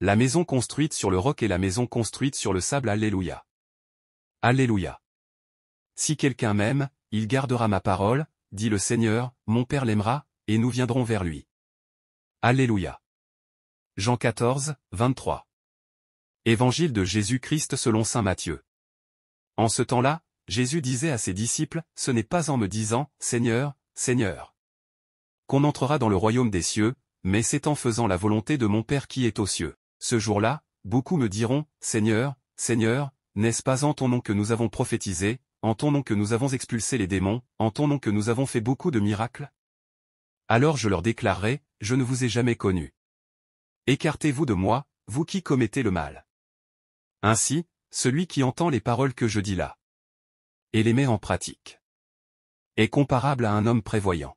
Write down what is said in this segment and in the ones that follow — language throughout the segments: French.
La maison construite sur le roc et la maison construite sur le sable Alléluia. Alléluia. Si quelqu'un m'aime, il gardera ma parole, dit le Seigneur, mon Père l'aimera, et nous viendrons vers lui. Alléluia. Jean 14, 23. Évangile de Jésus-Christ selon Saint Matthieu. En ce temps-là, Jésus disait à ses disciples, Ce n'est pas en me disant, Seigneur, Seigneur, qu'on entrera dans le royaume des cieux, mais c'est en faisant la volonté de mon Père qui est aux cieux. Ce jour-là, beaucoup me diront, Seigneur, Seigneur, n'est-ce pas en ton nom que nous avons prophétisé, en ton nom que nous avons expulsé les démons, en ton nom que nous avons fait beaucoup de miracles Alors je leur déclarerai, je ne vous ai jamais connu. Écartez-vous de moi, vous qui commettez le mal. Ainsi, celui qui entend les paroles que je dis là, et les met en pratique, est comparable à un homme prévoyant,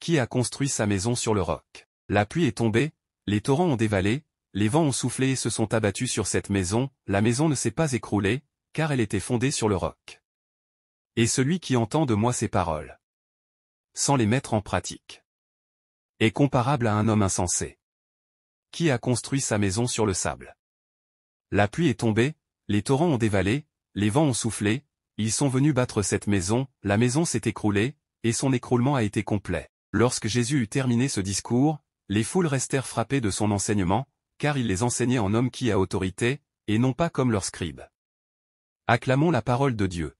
qui a construit sa maison sur le roc. La pluie est tombée, les torrents ont dévalé, les vents ont soufflé et se sont abattus sur cette maison, la maison ne s'est pas écroulée, car elle était fondée sur le roc. Et celui qui entend de moi ces paroles, sans les mettre en pratique, est comparable à un homme insensé, qui a construit sa maison sur le sable. La pluie est tombée, les torrents ont dévalé, les vents ont soufflé, ils sont venus battre cette maison, la maison s'est écroulée, et son écroulement a été complet. Lorsque Jésus eut terminé ce discours, les foules restèrent frappées de son enseignement, car il les enseignait en homme qui a autorité, et non pas comme leurs scribes. Acclamons la parole de Dieu.